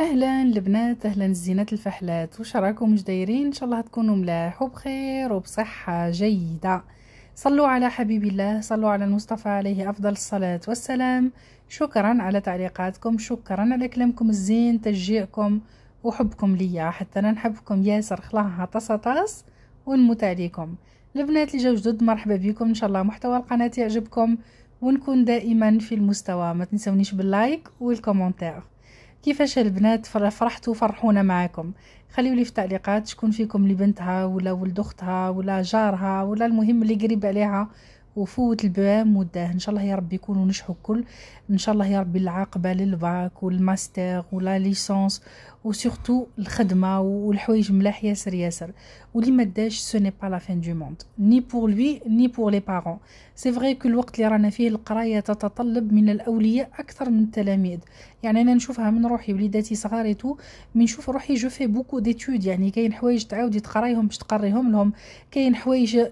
اهلا البنات اهلا الزينات الفحلات وش راكم مش دايرين ان شاء الله تكونوا ملاح وبخير وبصحه جيده صلوا على حبيب الله صلوا على المصطفى عليه افضل الصلاه والسلام شكرا على تعليقاتكم شكرا على كلامكم الزين تشجيعكم وحبكم ليا حتى انا نحبكم ياسر خلاها طاس طاس ونموت عليكم البنات اللي جاو جدد مرحبا بكم ان شاء الله محتوى القناه يعجبكم ونكون دائما في المستوى ما تنسونيش باللايك والكومنتير كيفاش البنات فرحتوا فرحونا معاكم خليوا لي في التعليقات شكون فيكم لبنتها ولا ولد اختها ولا جارها ولا المهم اللي قريب عليها وفوت البام وداه ان شاء الله يا ربي يكونوا نجحوا الكل ان شاء الله يا ربي العاقبه للباك والماستر ولا ليسونس وسورتو الخدمه والحوايج ملاح ياسر ياسر واللي ما داش سو ني با لا فين دو موند ني بور لوي ني بور لي بارون سي فري كو الوقت اللي رانا فيه القرايه تتطلب من الاولياء اكثر من التلاميذ يعني انا نشوفها من روحي وليداتي صغار تو من نشوف روحي جو في بوكو ديتود يعني كاين حوايج تعاودي تقرايهم باش تقريهم لهم كاين حوايج تو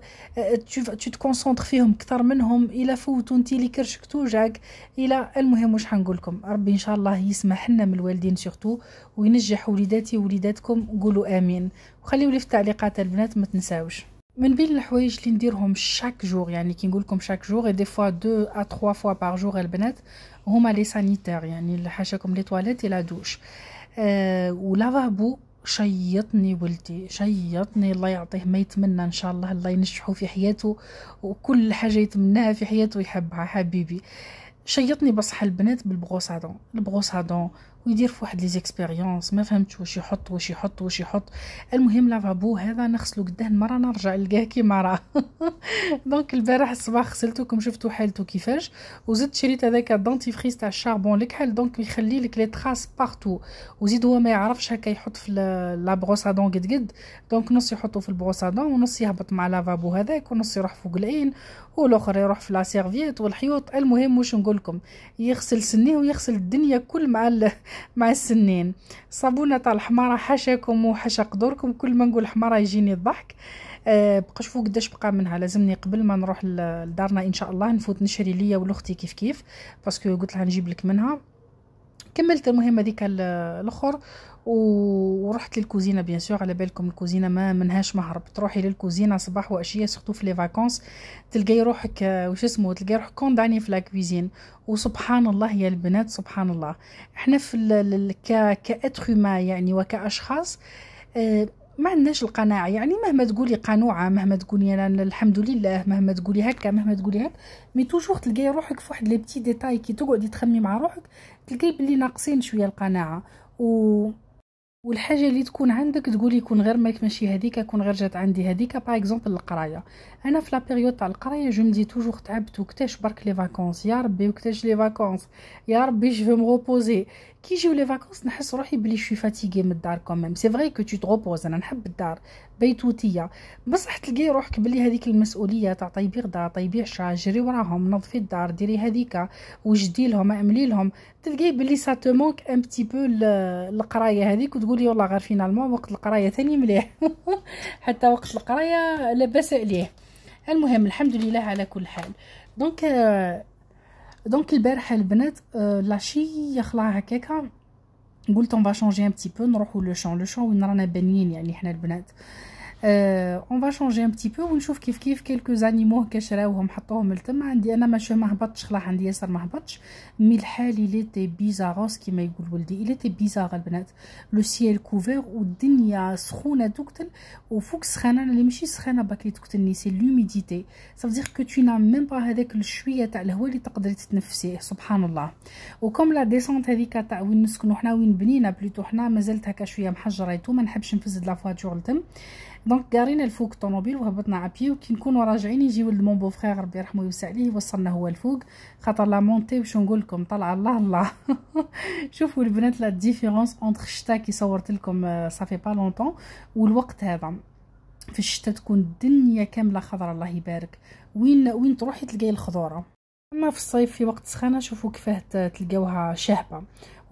تكونسونتر تكونسونطر فيهم عليهم كثر منهم الا فوتوا انت اللي كرشك توجعك الى المهم واش حنقول لكم ربي ان شاء الله يسمح لنا من الوالدين سورتو وينجح وليداتي ووليداتكم قولوا امين وخليوا لي في التعليقات البنات ما تنساوش من بين الحوايج اللي نديرهم شاك جور يعني كي نقول لكم شاك جور دي فوا دو ا 3 فوا بار جور البنات هما لي سانيتير يعني حاشاكم لي تواليت لا دوش أه ولافابو شيطني ولدي شيطني الله يعطيه ما يتمنى ان شاء الله الله ينجحه في حياته وكل حاجه يتمناها في حياته يحبها حبيبي شيطني بصح البنات بالبغوصادون البغوصادون ويدير في واحد لي زيكسبيريونس ما فهمتش واش يحط واش يحط واش يحط المهم لافابو هذا نغسلو قداه المره نرجع نلقاه كيما راه دونك البارح الصباح غسلتوكم شفتو حالته كيفاش وزدت شريت هذاك الدونتيفريس تاع الشاربون الكحل دونك يخلي لك لي تراس بارتو وزيد هو ما يعرفش هكا يحط في لا بروسا دون قد قد دونك نص يحطو في البروسا دون ونص يهبط مع لافابو هذاك ونص يروح فوق العين والاخر يروح في لا سيرفيت والحيوط المهم واش نقول لكم يغسل سنيه ويغسل الدنيا كل مع مع السنين صابونة الحمارة حاشاكم وحاشا قدوركم كل ما نقول حمارة يجيني الضحك أه بقى شوفوا قداش بقى منها لازمني قبل ما نروح لدارنا ان شاء الله نفوت نشري ليا ولاختي كيف كيف باسكو قلت لها نجيب لك منها كملت المهمه هذيك الاخر ورحت للكوزينه بيان سور على بالكم الكوزينه ما منهاش مهرب تروحي للكوزينه صباح وعشيه سورتو في لي فاكونس تلقاي روحك وش اسمه تلقاي روحك كونداني في لا كوزين وسبحان الله يا البنات سبحان الله احنا في ال ك كاتر يعني وكاشخاص آه، ما عندناش القناعه يعني مهما تقولي قنوعه مهما تقولي انا الحمد لله مهما تقولي هكا مهما تقولي هكا مي توجور تلقاي روحك في واحد لي بتي ديتاي كي تقعدي تخمي مع روحك تلقاي بلي ناقصين شويه القناعه و والحاجه اللي تكون عندك تقول يكون غير ماك ماشي هذيك يكون غير جات عندي هذيك باغ اكزومبل القرايه انا في لا بيريود تاع القرايه جو مدي توجور تعبت وكتاش برك لي فاكونس يا ربي وكتاش لي فاكونس يا ربي جو مو روبوزي كي يجيو لي فاكونس نحس روحي بلي شوي فاتيغي من الدار كوميم سي فري كو تو تروبوز انا نحب الدار بيتوتيه بصح تلقاي روحك بلي هذيك المسؤوليه تاع طيبي غدا طيبي عشاء جري وراهم نظفي الدار ديري هذيك وجدي لهم اعملي لهم تلقاي بلي سا تو مونك ان بتي بو القرايه هذيك وتقولي والله غير فينالمون وقت القرايه ثاني مليح حتى وقت القرايه لاباس عليه المهم الحمد لله على كل حال دونك دونك euh, البارحه البنات لاشي euh, يخلع هكاكا قلت اون فا شونجي ان بتي بو نروحو لو شون لو شون وين رانا بنين يعني حنا البنات آه اون فا شونجي ان بتي بو ونشوف كيف كيف كيلكو انيمو هكا شراوهم حطوهم لتما عندي انا ماشي ما هبطش خلاص عندي ياسر ما هبطش مي الحال اللي تي بيزاغوس كيما يقول ولدي اللي تي بيزاغ البنات لو سيال كوفير والدنيا سخونه تقتل وفوق سخانه اللي ماشي سخانه باك اللي تقتلني سي لوميديتي صافدير كو تو نا ميم با هذاك الشويه تاع الهواء اللي تقدري تتنفسيه سبحان الله وكم لا ديسونت هذيك تاع وين نسكنو حنا وين بنينا بلوتو حنا مازالت هكا شويه محجره تو ما نحبش نفزد لا فواتور لتم دونك قارينا الفوق طوموبيل وهبطنا عبي وكي نكونوا راجعين يجي ولد مون بو فخيغ ربي يرحمه ويوسع ليه وصلنا هو الفوق خاطر لا مونتي واش نقول لكم طلع الله الله شوفوا البنات لا ديفيرونس اونتر الشتا كي صورت لكم صافي با لونطون والوقت هذا في الشتا تكون الدنيا كامله خضره الله يبارك وين وين تروحي تلقاي الخضوره اما في الصيف في وقت السخانه شوفوا كيفاه تلقاوها شاهبه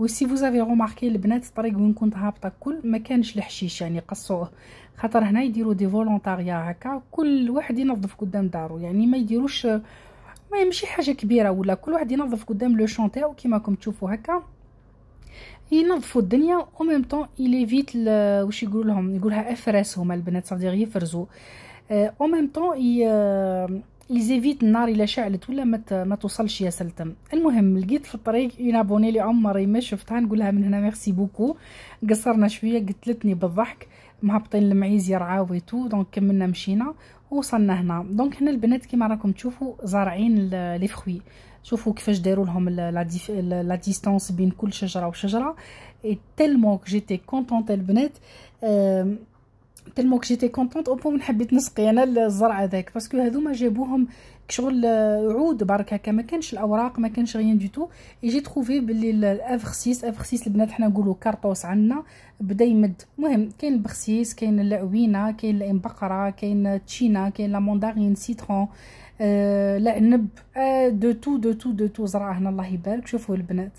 سي فو زافي روماركي البنات الطريق وين كنت هابطه كل ما كانش الحشيش يعني قصوه خاطر هنا يديروا دي فولونتاريا هكا كل واحد ينظف قدام دارو يعني ما يديروش ما ماشي حاجه كبيره ولا كل واحد ينظف قدام لو شونتي او كيما راكم تشوفوا هكا ينظفوا الدنيا او ميم طون يليفيت واش يقولولهم لهم يقولها افراس هما البنات صافي يفرزوا او ميم طون ليزيفيت النار الا شعلت ولا ما ما توصلش يا سلتم المهم لقيت في الطريق اون ابوني لي عمري ما شفتها نقول لها من هنا ميرسي بوكو قصرنا شويه قتلتني بالضحك مهبطين لمعيز يرعاوي تو دونك كملنا مشينا وصلنا هنا دونك هنا البنات كيما راكم تشوفوا زارعين لي فخوي شوفوا كيفاش داروا لهم لا ديستانس بين كل شجره وشجره اي تيلمون جيتي كونتونت البنات أه تلمو جيتي كونطونط او بون حبيت نسقي انا الزرع هذاك باسكو هذوما جابوهم كشغل آه، عود برك هكا ما كانش الاوراق ما كانش غيان دي تو اي جي تروفي بلي الافرسيس افرسيس البنات حنا نقولوا كارطوس عندنا بدا يمد المهم كاين البخسيس كاين العوينه كاين الامبقره كاين تشينا كاين لا موندارين سيترون آه العنب آه دو تو دو تو دو تو زرع هنا الله يبارك شوفوا البنات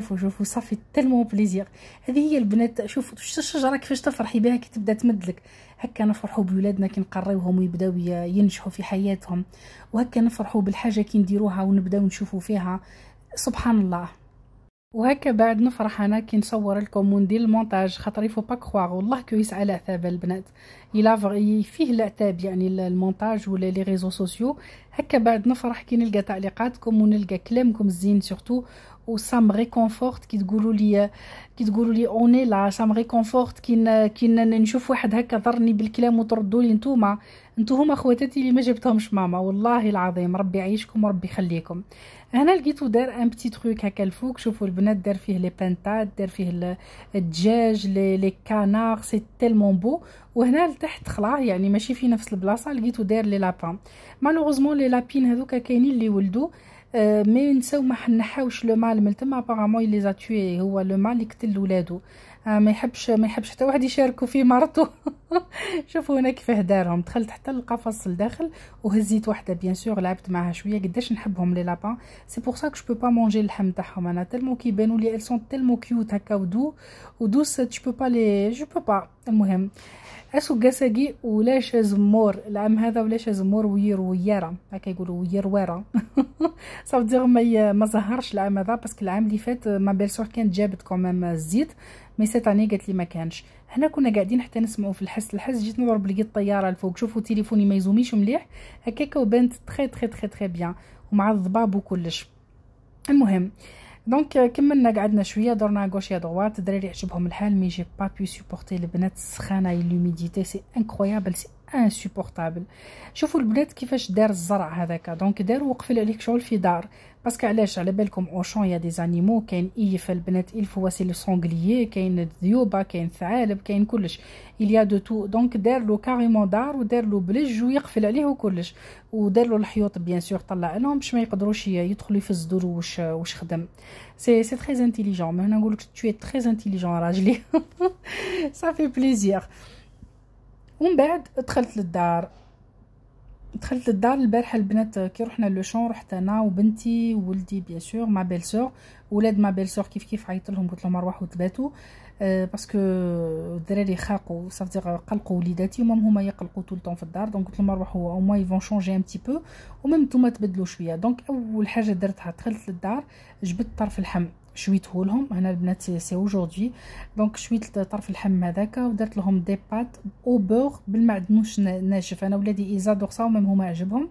شوفوا شوفوا صافي تلمو بليزير هذه هي البنات شوفوا الشجره كيفاش تفرحي بها كي تبدا تمدلك هكا نفرحوا بولادنا كي نقريوهم ويبداو ينجحوا في حياتهم وهكا نفرحوا بالحاجه كي نديروها ونبداو نشوفوا فيها سبحان الله وهكا بعد نفرح انا كي نصور لكم وندير المونتاج خاطر يفو باك كخوار والله كو يسعى العتاب البنات يلا فيه العتاب يعني المونتاج ولا لي ريزو سوسيو هكا بعد نفرح كي نلقى تعليقاتكم ونلقى كلامكم الزين سورتو وسا me réconforte كي تقولوا لي كي تقولوا لي اوني لا سا me réconforte كي كي نشوف واحد هكا ضرني بالكلام وتردوا لي نتوما نتو هما خواتاتي اللي ما جبتهمش ماما والله العظيم ربي يعيشكم وربي يخليكم هنا لقيتو دار ان بيتي تروك هكا الفوق شوفوا البنات دار فيه لي بانتات دار فيه الدجاج لي لي كانار سي تيلمون بو وهنا لتحت خلع يعني ماشي في نفس البلاصه لقيتو دار لي لابان مالوغوزمون لي لابين هذوك كاينين اللي ولدو مي نساو ما حنحاوش لو مال من تما ابارامون لي زاتوي هو لو مال اللي قتل ولادو ما يحبش ما يحبش حتى واحد يشاركو في مرته شوفوا هنا كيفاه دارهم دخلت حتى القفص لداخل وهزيت واحده بيان سور لعبت معها شويه قداش نحبهم لي لابان سي بور سا كو جو با مونجي اللحم تاعهم انا تالمو كيبانوا لي السون تلمو كيوت هكا ودو ودوس جو بو با لي جو بو با المهم اسو قساقي ولا زمور العام هذا ولا زمور وير وياره هكا يقولوا وير صاف دير ما ما زهرش العام هذا باسكو العام اللي فات ما بيل سور كانت جابت كوميم الزيت مي سيت اني قالت لي ما كانش هنا كنا قاعدين حتى نسمعوا في الحس الحس جيت نضرب لقيت الطياره الفوق شوفوا تليفوني ما يزوميش مليح هكاك وبنت تري تري تري تري بيان ومع الضباب وكلش المهم دونك euh, كملنا قعدنا شويه درنا غوش يا دروات الدراري عجبهم الحال مي جي با بي سوبورتي البنات السخانه لوميديتي سي انكرويابل سي انسوبورتابل شوفوا البنات كيفاش دار الزرع هذاك دونك دار وقفل عليك شغل في دار باسكو علاش على بالكم اوشون يا دي زانيمو كاين ايف البنات الف واسي لو سونغليي كاين الذيوبه كاين ثعالب كاين كلش اليا دو تو دونك دار لو كاريمون دار ودار له بلج ويقفل عليه وكلش ودار له الحيوط بيان سور طلع لهم باش ما يقدروش يدخلوا الزدور واش واش خدم سي سي تري انتيليجون ما هنا نقول لك تو تري انتيليجون راجلي صافي بليزير ومن بعد دخلت للدار دخلت للدار البارحه البنات كي رحنا لوشون رحت انا وبنتي وولدي بيان سور مع بيل سور ولاد مع بيل سور كيف كيف عيطت لهم قلت لهم ارواحوا تباتوا أه باسكو الدراري خاقوا صافي قلقوا وليداتي ومام هما يقلقوا طول طون في الدار دونك قلت لهم ارواحوا او ما يفون شونجي ان تي بو ومام نتوما تبدلوا شويه دونك اول حاجه درتها دخلت للدار جبت طرف الحم شويته لهم هنا البنات سي اوجوردي دونك شويت طرف اللحم هذاك ودرت لهم دي بات او بور بالمعدنوش ناشف انا ولادي ايزادور سا ومام هما عجبهم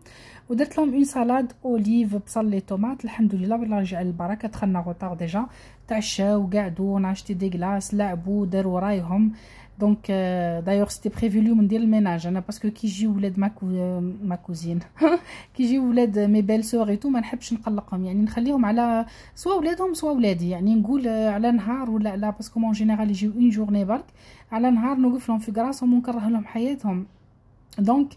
ودرت لهم اون سالاد اوليف بصل لي طوماط الحمد لله والله رجع البركه دخلنا غوطار ديجا تعشاو قعدوا ناشتي دي كلاص لعبوا داروا رايهم دونك آه، دايوغ سيتي بريفي اليوم ندير الميناج انا باسكو كي يجي ولاد ما كو آه، ما كوزين كي يجي ولاد مي بيل سوغ ايتو ما نحبش نقلقهم يعني نخليهم على سوا ولادهم سوا ولادي يعني نقول آه، على نهار ولا على باسكو مون جينيرال يجيو اون جورني برك على نهار نوقف لهم في كراسهم ونكره لهم حياتهم دونك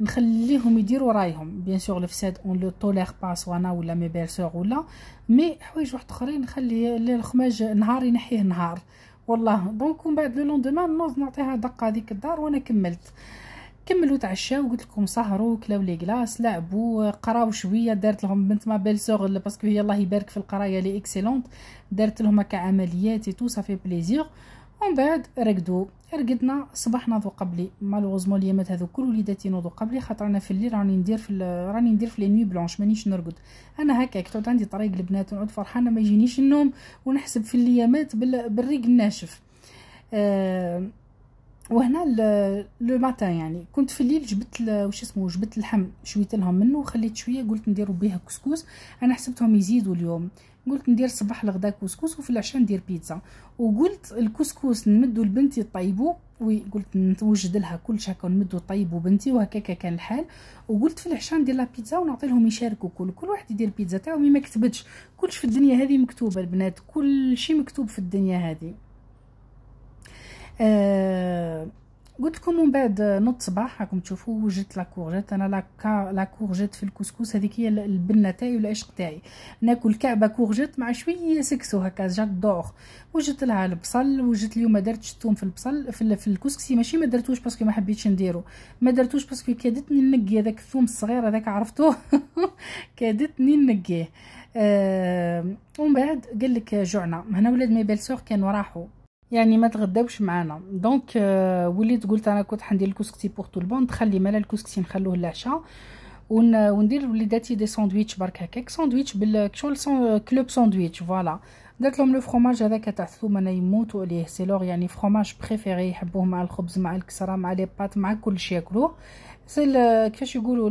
نخليهم يديروا رايهم بيان سور الفساد اون لو طولير باس وانا ولا مي بيرسور ولا مي حوايج واحد اخرين نخلي الخماج نهار ينحيه نهار والله دونك ومن بعد لو لوندومان نوض نعطيها دقه هذيك الدار وانا كملت كملوا تعشاو قلت لكم سهروا كلاو لي كلاص لعبوا قراو شويه دارت لهم بنت ما بيل سوغ باسكو هي الله يبارك في القرايه لي اكسيلونت دارت لهم هكا عمليات اي تو صافي بليزير ومن بعد رقدوا رقدنا صباح نوضو قبلي مالوغوزمون اليامات هذو كل وليداتي نوضو قبلي خاطر انا في الليل راني ندير في راني ندير في لي نوي بلونش مانيش نرقد انا هكاك تعود عندي طريق البنات ونعود فرحانه ما يجينيش النوم ونحسب في اليامات بالريق الناشف آه وهنا لو ماتان يعني كنت في الليل جبت وش اسمه جبت اللحم شويت لهم منه وخليت شويه قلت نديروا بيها كسكس انا حسبتهم يزيدوا اليوم قلت ندير الصباح الغدا كسكس وفي العشاء ندير بيتزا وقلت الكسكس نمدو لبنتي طيبو وقلت نوجد لها كل هكا نمدو طيبو بنتي وهكاكا كان الحال وقلت في العشاء ندير لها بيتزا ونعطي لهم يشاركوا كل كل واحد يدير بيتزا تاعو ما كتبتش كلش في الدنيا هذه مكتوبه البنات كل شيء مكتوب في الدنيا هذه قلت لكم من بعد نوض الصباح راكم تشوفوا وجدت لا كورجيت انا لا كورجيت في الكسكس هذيك هي البنه تاعي والعشق تاعي ناكل كعبه كورجيت مع شويه سكسو هكا جات دوغ وجدت لها البصل وجدت اليوم ما درتش الثوم في البصل في, في الكسكسي ماشي ما درتوش باسكو ما حبيتش نديرو ما درتوش باسكو كادتني نقي هذاك الثوم الصغير هذاك عرفتوه كادتني نقيه آه ومن بعد قال لك جوعنا هنا ولاد مي بيل كانوا راحوا يعني ما تغداوش معانا دونك euh, وليت قلت انا كنت حندير الكسكسي بوغ تو البون نخلي مالا الكسكسي نخلوه للعشاء وندير وليداتي دي ساندويتش برك هكاك ساندويتش بالكشول سان كلوب ساندويتش فوالا درت لهم لو فرماج هذاك تاع الثوم انا يموتوا عليه سي لور يعني فرماج بريفيري يحبوه مع الخبز مع الكسره مع لي بات مع كل شيء ياكلوه سي كيفاش يقولوا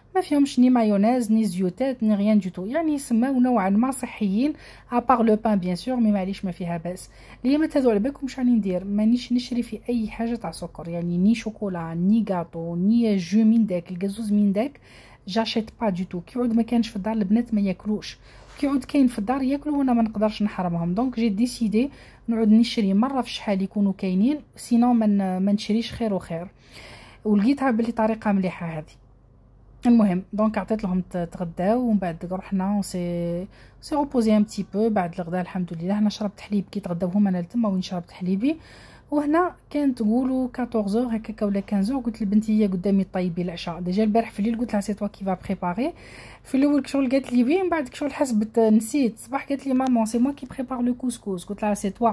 ما فيهمش ني مايونيز ني زيوتات ني ريان دي تو يعني يسماو نوعا ما صحيين ابار لو بان بيان سور مي معليش ما فيها باس ما هادو على بالكم واش راني ندير مانيش نشري في اي حاجه تاع سكر يعني ني شوكولا ني غاطو ني جو من داك الكازوز من داك جاشيت با دي تو كيعود ما كانش في الدار البنات ما ياكلوش كيعود كاين في الدار ياكلو وانا ما نقدرش نحرمهم دونك جي ديسيدي نعود نشري مره في شحال يكونوا كاينين سينو ما نشريش خير وخير ولقيتها بلي طريقه مليحه هذه المهم دونك عطيت لهم تغداو ومن بعد رحنا وسي سي روبوزي ان بو بعد الغداء الحمد لله انا شربت حليب كي تغداو هما انا لتما وين شربت حليبي وهنا كانت تقولوا 14 هكاك ولا 15 قلت لبنتي هي قدامي طيبي العشاء ديجا البارح في الليل قلت لها سي توا كي فا بريباري في الاول كشغل قالت لي وي من بعد كشغل حسبت نسيت صباح قالت لي ماما سي موا كي بريبار لو كوسكوس قلت لها سي توا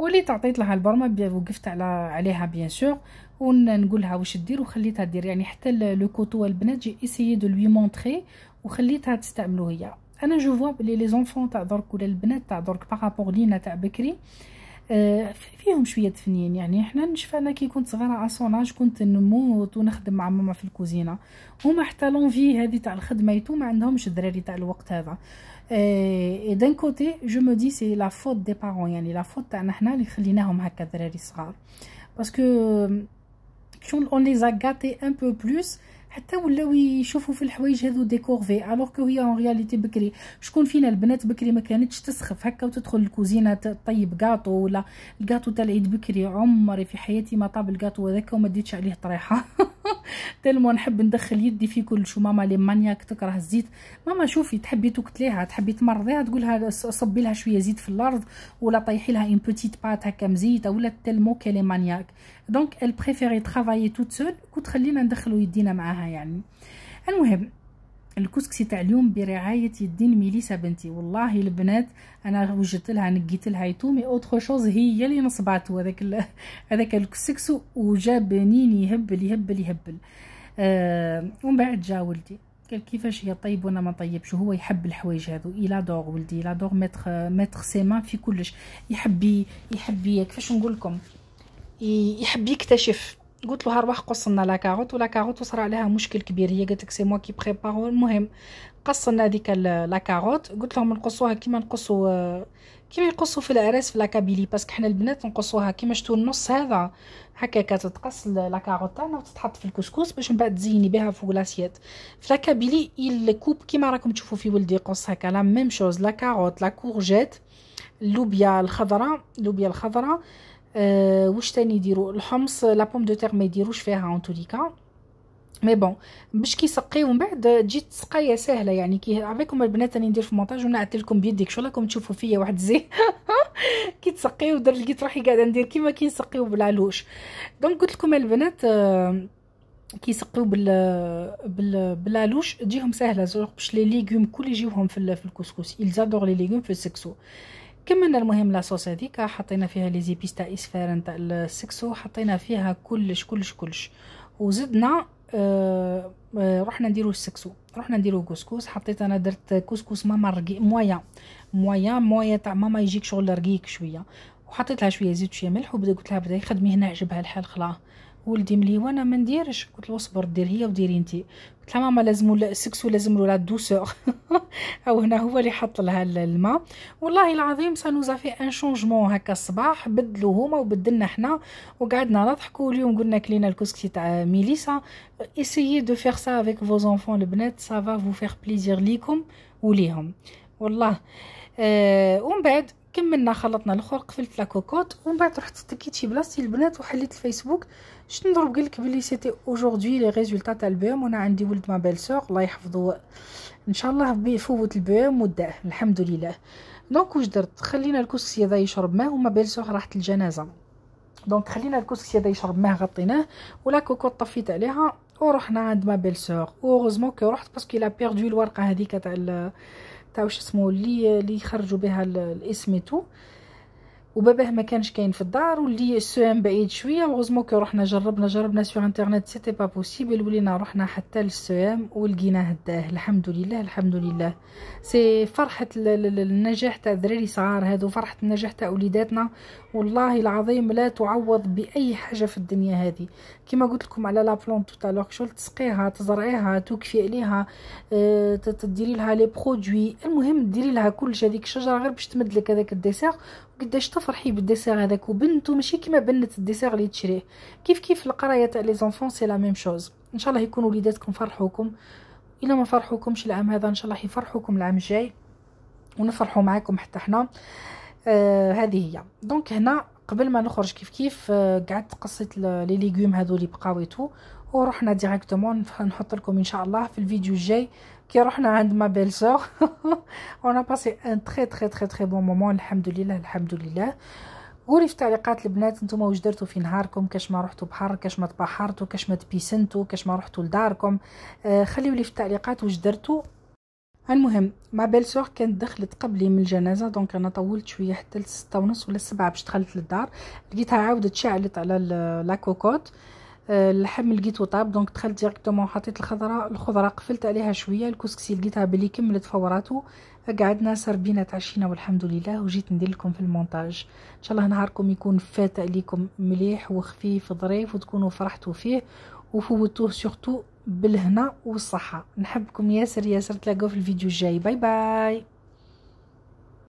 وليت تعطيت لها البرمه وقفت على عليها بيان سور ونقول لها واش دير وخليتها دير يعني حتى لو كوتو البنات جي ايسيي دو لوي مونطري وخليتها تستعملو هي انا جو فوا بلي لي زونفون تاع درك ولا البنات تاع درك بارابور لينا تاع بكري آه، فيهم شويه فنين يعني احنا نشفى انا كي كنت صغيره عصوناج كنت نموت ونخدم مع ماما في الكوزينه هما حتى لونفي هذه تاع الخدمه يتو ما عندهمش الدراري تاع الوقت هذا اي دان كوتي جو مو دي سي لا فوت دي بارون يعني لا فوت تاعنا حنا اللي خليناهم هكا الدراري صغار باسكو شون اون لي زاغاتي ان بو بلوس حتى ولاو يشوفوا في الحوايج هذو ديكورفي الوغ كو هي اون رياليتي بكري شكون فينا البنات بكري ما كانتش تسخف هكا وتدخل الكوزينه تطيب كاطو ولا الكاطو تاع العيد بكري عمري في حياتي ما طاب الكاطو هذاك وما ديتش عليه طريحه تلمو نحب ندخل يدي في كل شو ماما لي مانياك تكره الزيت ماما شوفي تحبي تقتليها تحبي تمرضيها تقولها صبي لها شويه زيت في الارض ولا طيحي لها ان بوتيت بات هكا مزيته ولا تلمو لي مانياك دونك ال بريفيري ترافايي توت سول كو تخلينا ندخلو يدينا معاها معها يعني المهم الكسكسي تاع اليوم برعايه الدين ميليسا بنتي والله البنات انا وجدت لها نقيت لها يتومي اوتر شوز هي اللي نصبعت هذاك هذاك الكسكسو وجا بنين يهبل يهبل يهبل آه ومن بعد جا ولدي قال كيفاش هي طيب وانا ما طيبش هو يحب الحوايج هذو الى دور ولدي الى دور متخ متخ سيما في كلش يحبي يحبي كيفاش نقول لكم يحب يكتشف قلت له هروح قصلنا لا كاروت ولا كاروت وصرا عليها مشكل كبير هي قالت لك سي موا كي بريبار المهم قصنا هذيك لا كاروت قلت لهم نقصوها كيما نقصوا كيما يقصوا في العراس في لاكابيلي باسكو حنا البنات نقصوها كيما شتو النص هذا هكا تتقص لا كاروت تاعنا وتتحط في الكسكس باش من بعد تزيني بها فوق لاسيات في لاكابيلي الكوب كيما راكم تشوفوا في ولدي يقص هكا لا ميم شوز لا كاروت لا كورجيت اللوبيا الخضراء اللوبيا الخضراء أه واش تاني يديروا الحمص لا بوم دو تيغ ما يديروش فيها اون توليكا مي بون باش كيسقي ومن بعد تجي تسقيه سهله يعني كي عافاكم البنات راني ندير في المونتاج ونعت لكم بيدي شو راكم تشوفوا فيا واحد زي كي تسقي ودر لقيت روحي قاعده ندير كيما نسقيو بالعلوش دونك قلت لكم البنات كي كيسقيو بال بال بالعلوش تجيهم سهله باش لي ليغوم كل يجيوهم في, في الكسكس ils adorent في السكسو كملنا المهم لاصوص هذيك حطينا فيها لي زيبيس تاع اسفار تاع السكسو حطينا فيها كلش كلش كلش وزدنا آه آه رحنا نديرو السكسو رحنا نديرو كسكس حطيت انا درت كسكس ماما رقي مويا مويا مويا تاع ماما يجيك شغل رقيق شويه وحطيت لها شويه زيت شويه ملح وبدا قلت لها بدا يخدمي هنا عجبها الحال خلاص ولدي ملي وانا ما نديرش قلت له اصبر دير هي وديري انت قلت لها ماما لازم السكسو لازم له لا دوسور او هنا هو اللي حط لها الماء والله العظيم سانوزا في ان شونجمون هكا الصباح بدلو هما وبدلنا حنا وقعدنا نضحكوا اليوم قلنا كلينا الكسكسي تاع ميليسا اسيي دو فيغ سا افيك فوز انفون البنات سافا فو فيغ بليزير ليكم وليهم والله أه ومن بعد كملنا خلطنا الاخر قفلت لا كوكوط ومن بعد رحت تكيت شي بلاصتي البنات وحليت الفيسبوك باش نضرب قالك بلي سيتي اوجوردي لي ريزولطا تاع البيوم وانا عندي ولد ما بيل سوغ الله يحفظو ان شاء الله يفوت البيوم وداه الحمد لله دونك واش درت خلينا الكسكسي هذا يشرب ماء وما بيل سوغ راحت الجنازه دونك خلينا الكسكسي هذا يشرب ماء غطيناه ولا كوكوط طفيت عليها ورحنا عند ما بيل سوغ اوغوزمون كي رحت باسكو لا بيردو الورقه هذيك تاع تاع واش اسمه اللي اللي يخرجوا بها الاسم تو وباباه ما كانش كاين في الدار واللي ام بعيد شويه وغزمو كي رحنا جربنا جربنا سوغ انترنت سيتي با بوسيبل ولينا رحنا حتى ام ولقيناه داه الحمد لله الحمد لله سي فرحه النجاح تاع الدراري صغار هادو فرحه النجاح تاع وليداتنا والله العظيم لا تعوض باي حاجه في الدنيا هذه كما قلت لكم على لا بلون توتا شغل تسقيها تزرعيها توقفي عليها آه، تديري لها لي برودوي المهم ديري لها كلش هذيك الشجره غير باش تمد لك هذاك الديسير قداش تفرحي بالديسير هذاك وبنته ماشي كيما بنت الديسير اللي تشريه كيف كيف القرايه تاع لي زونفون سي لا ميم شوز ان شاء الله يكونوا وليداتكم فرحوكم الا ما فرحوكمش العام هذا ان شاء الله يفرحوكم العام الجاي ونفرحوا معاكم حتى حنا آه هذه هي دونك هنا قبل ما نخرج كيف كيف آه، قعدت قصيت لي ليغوم هذو اللي بقاو تو ورحنا ديريكتومون نحط لكم ان شاء الله في الفيديو الجاي كي رحنا عند ما بيل سور اون باسي ان تري تري تري تري بون مومون الحمد لله الحمد لله قولي في تعليقات البنات نتوما واش درتو في نهاركم كاش ما رحتوا بحر كاش ما تبحرتوا كاش ما تبيسنتوا كاش ما رحتوا لداركم آه خليوا لي في التعليقات واش درتوا المهم ما بيل سور كانت دخلت قبلي من الجنازه دونك انا طولت شويه حتى ل ونص ولا السبعة باش دخلت للدار لقيتها عاودت شعلت على لا كوكوت اللحم آه، لقيته طاب دونك دخلت ديريكتومون حطيت الخضره الخضره قفلت عليها شويه الكسكسي لقيتها بلي كملت فوراتو قعدنا سربينا تعشينا والحمد لله وجيت ندير لكم في المونتاج ان شاء الله نهاركم يكون فات عليكم مليح وخفيف ظريف وتكونوا فرحتوا فيه وفوتوه سورتو بالهنا والصحه نحبكم ياسر ياسر تلاقوا في الفيديو الجاي باي باي